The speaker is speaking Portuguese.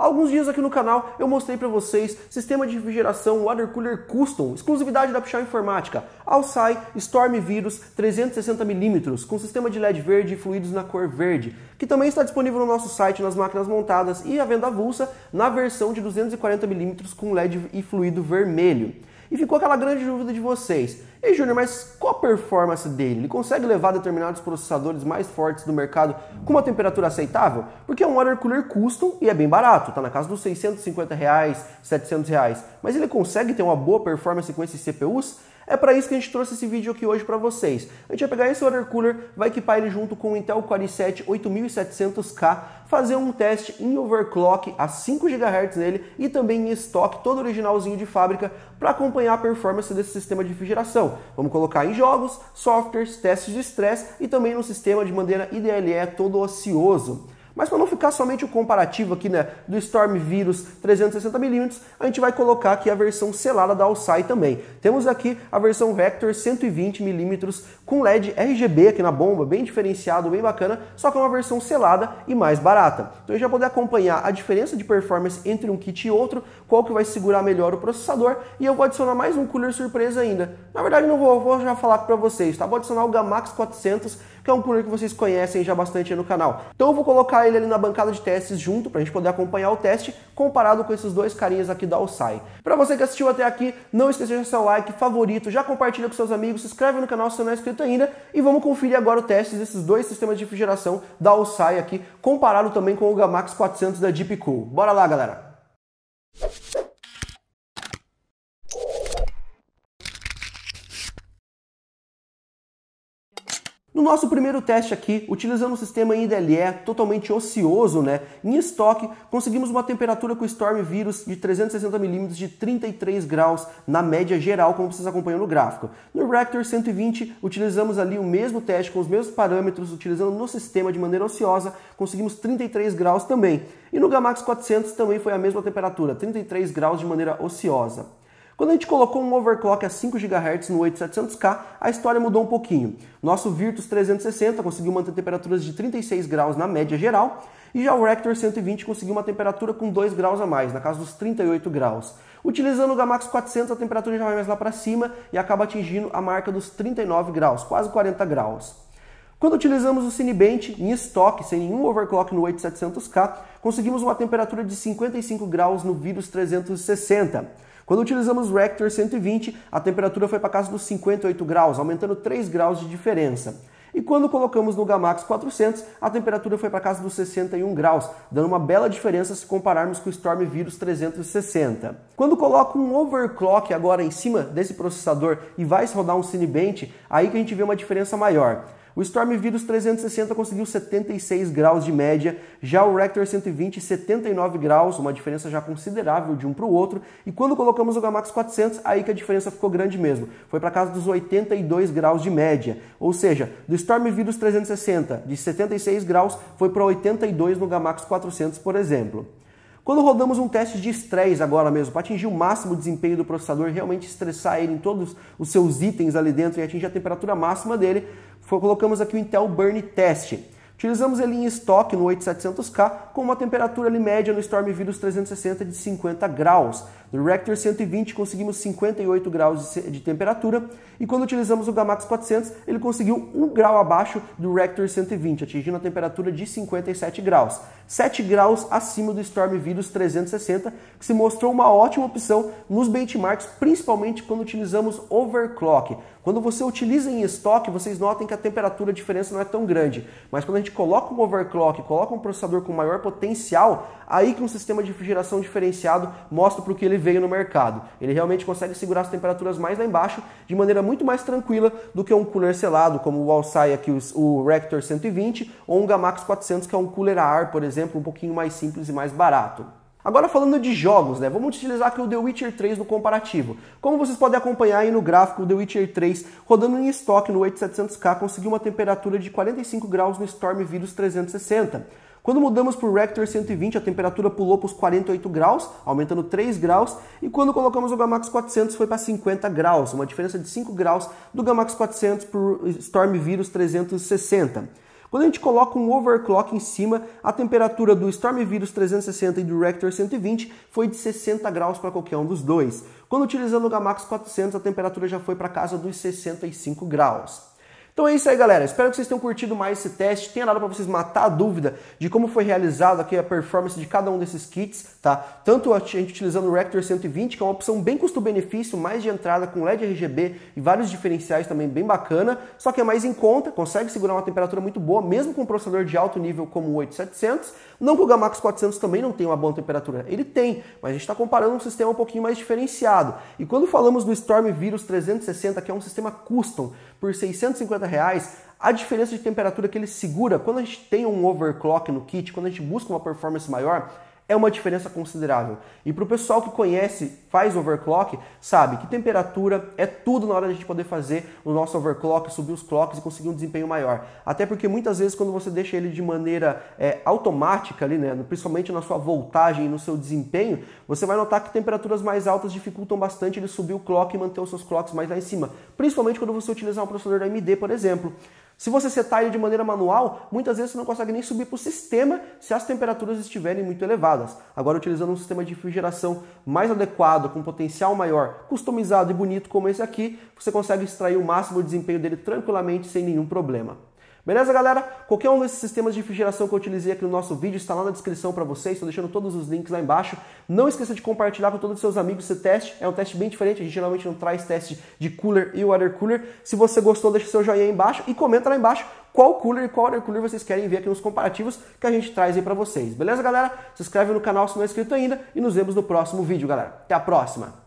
alguns dias aqui no canal eu mostrei para vocês sistema de refrigeração water cooler custom, exclusividade da Pichal Informática, Alsai Storm Virus 360mm, com sistema de LED verde e fluidos na cor verde, que também está disponível no nosso site nas máquinas montadas e à venda avulsa na versão de 240mm com LED e fluido vermelho. E ficou aquela grande dúvida de vocês. Ei, Júnior, mas qual a performance dele? Ele consegue levar determinados processadores mais fortes do mercado com uma temperatura aceitável? Porque é um water cooler custom e é bem barato, tá na casa dos 650 reais, 700 reais. Mas ele consegue ter uma boa performance com esses CPUs? É para isso que a gente trouxe esse vídeo aqui hoje para vocês. A gente vai pegar esse water cooler, vai equipar ele junto com o Intel Core i7 8700K, fazer um teste em overclock a 5 GHz nele e também em estoque, todo originalzinho de fábrica, para acompanhar a performance desse sistema de refrigeração. Vamos colocar em jogos, softwares, testes de stress e também no sistema de maneira IDLE todo ocioso. Mas para não ficar somente o comparativo aqui né, do Storm Virus 360mm, a gente vai colocar aqui a versão selada da Alsai também. Temos aqui a versão Vector 120mm com LED RGB aqui na bomba, bem diferenciado, bem bacana, só que é uma versão selada e mais barata. Então a gente vai poder acompanhar a diferença de performance entre um kit e outro, qual que vai segurar melhor o processador e eu vou adicionar mais um cooler surpresa ainda. Na verdade não vou, vou já falar para vocês, tá? Vou adicionar o Gamax 400 que é um cooler que vocês conhecem já bastante no canal. Então eu vou colocar ele ali na bancada de testes junto, para a gente poder acompanhar o teste, comparado com esses dois carinhas aqui da Alsai. Para você que assistiu até aqui, não esqueça de deixar seu like, favorito, já compartilha com seus amigos, se inscreve no canal se você não é inscrito ainda, e vamos conferir agora o teste desses dois sistemas de refrigeração da Alsai aqui, comparado também com o Gamax 400 da Deep Cool. Bora lá, galera! No nosso primeiro teste aqui, utilizando um sistema IDLE totalmente ocioso, né, em estoque, conseguimos uma temperatura com o Storm Virus de 360 mm de 33 graus na média geral, como vocês acompanham no gráfico. No Reactor 120, utilizamos ali o mesmo teste com os mesmos parâmetros, utilizando no sistema de maneira ociosa, conseguimos 33 graus também. E no Gamax 400 também foi a mesma temperatura, 33 graus de maneira ociosa. Quando a gente colocou um overclock a 5 GHz no 8700K, a história mudou um pouquinho. Nosso Virtus 360 conseguiu manter temperaturas de 36 graus na média geral, e já o Rector 120 conseguiu uma temperatura com 2 graus a mais, na casa dos 38 graus. Utilizando o Gamax 400, a temperatura já vai mais lá para cima e acaba atingindo a marca dos 39 graus, quase 40 graus. Quando utilizamos o Cinebench em estoque, sem nenhum overclock no 8700K, conseguimos uma temperatura de 55 graus no Virus 360. Quando utilizamos o Rector 120, a temperatura foi para casa dos 58 graus, aumentando 3 graus de diferença. E quando colocamos no Gamax 400, a temperatura foi para casa dos 61 graus, dando uma bela diferença se compararmos com o Storm Virus 360. Quando coloco um overclock agora em cima desse processador e vai rodar um Cinebench, aí que a gente vê uma diferença maior. O Storm Virus 360 conseguiu 76 graus de média, já o Rector 120 79 graus, uma diferença já considerável de um para o outro, e quando colocamos o Gamax 400, aí que a diferença ficou grande mesmo, foi para casa dos 82 graus de média, ou seja, do Storm Virus 360 de 76 graus foi para 82 no Gamax 400, por exemplo. Quando rodamos um teste de estresse agora mesmo, para atingir o máximo desempenho do processador, realmente estressar ele em todos os seus itens ali dentro e atingir a temperatura máxima dele, colocamos aqui o Intel Burn Test. Utilizamos ele em estoque no 8700K com uma temperatura ali média no Storm Virus 360 de 50 graus. No Rector 120 conseguimos 58 graus de temperatura e quando utilizamos o Gamax 400 ele conseguiu 1 grau abaixo do Rector 120, atingindo a temperatura de 57 graus. 7 graus acima do Storm Virus 360, que se mostrou uma ótima opção nos benchmarks, principalmente quando utilizamos overclock. Quando você utiliza em estoque, vocês notem que a temperatura a diferença não é tão grande, mas quando a gente coloca um overclock, coloca um processador com maior potencial, aí que um sistema de refrigeração diferenciado mostra para o que ele veio no mercado. Ele realmente consegue segurar as temperaturas mais lá embaixo de maneira muito mais tranquila do que um cooler selado, como o Alsaia aqui, o Rector 120, ou um Gamax 400, que é um cooler a ar, por exemplo, um pouquinho mais simples e mais barato. Agora falando de jogos, né? Vamos utilizar aqui o The Witcher 3 no comparativo. Como vocês podem acompanhar aí no gráfico, o The Witcher 3 rodando em estoque no 8700K conseguiu uma temperatura de 45 graus no Storm Virus 360. Quando mudamos para o Rector 120, a temperatura pulou para os 48 graus, aumentando 3 graus, e quando colocamos o Gamax 400 foi para 50 graus, uma diferença de 5 graus do Gamax 400 para o Storm Virus 360. Quando a gente coloca um overclock em cima, a temperatura do Storm Virus 360 e do Rector 120 foi de 60 graus para qualquer um dos dois. Quando utilizando o Gamax 400, a temperatura já foi para casa dos 65 graus. Então é isso aí, galera. Espero que vocês tenham curtido mais esse teste, tenha dado para vocês matar a dúvida de como foi realizado aqui a performance de cada um desses kits, tá? Tanto a gente utilizando o Rector 120, que é uma opção bem custo-benefício, mais de entrada com LED RGB e vários diferenciais também bem bacana, só que é mais em conta, consegue segurar uma temperatura muito boa, mesmo com um processador de alto nível como o 8700. Não que o Gamax 400 também não tem uma boa temperatura, ele tem, mas a gente está comparando um sistema um pouquinho mais diferenciado. E quando falamos do Storm Virus 360, que é um sistema custom, por 650 reais, a diferença de temperatura que ele segura, quando a gente tem um overclock no kit, quando a gente busca uma performance maior, é uma diferença considerável. E para o pessoal que conhece, faz overclock, sabe que temperatura é tudo na hora a gente poder fazer o nosso overclock, subir os clocks e conseguir um desempenho maior. Até porque muitas vezes quando você deixa ele de maneira é, automática ali, né, principalmente na sua voltagem e no seu desempenho, você vai notar que temperaturas mais altas dificultam bastante ele subir o clock e manter os seus clocks mais lá em cima. Principalmente quando você utilizar um processador da AMD, por exemplo. Se você setar ele de maneira manual, muitas vezes você não consegue nem subir para o sistema se as temperaturas estiverem muito elevadas. Agora, utilizando um sistema de refrigeração mais adequado, com potencial maior, customizado e bonito como esse aqui, você consegue extrair o máximo desempenho dele tranquilamente sem nenhum problema. Beleza, galera? Qualquer um desses sistemas de refrigeração que eu utilizei aqui no nosso vídeo está lá na descrição para vocês. Estou deixando todos os links lá embaixo. Não esqueça de compartilhar com todos os seus amigos esse teste. É um teste bem diferente. A gente geralmente não traz teste de cooler e water cooler. Se você gostou, deixa seu joinha aí embaixo e comenta lá embaixo qual cooler e qual water cooler vocês querem ver aqui nos comparativos que a gente traz aí para vocês. Beleza, galera? Se inscreve no canal se não é inscrito ainda e nos vemos no próximo vídeo, galera. Até a próxima!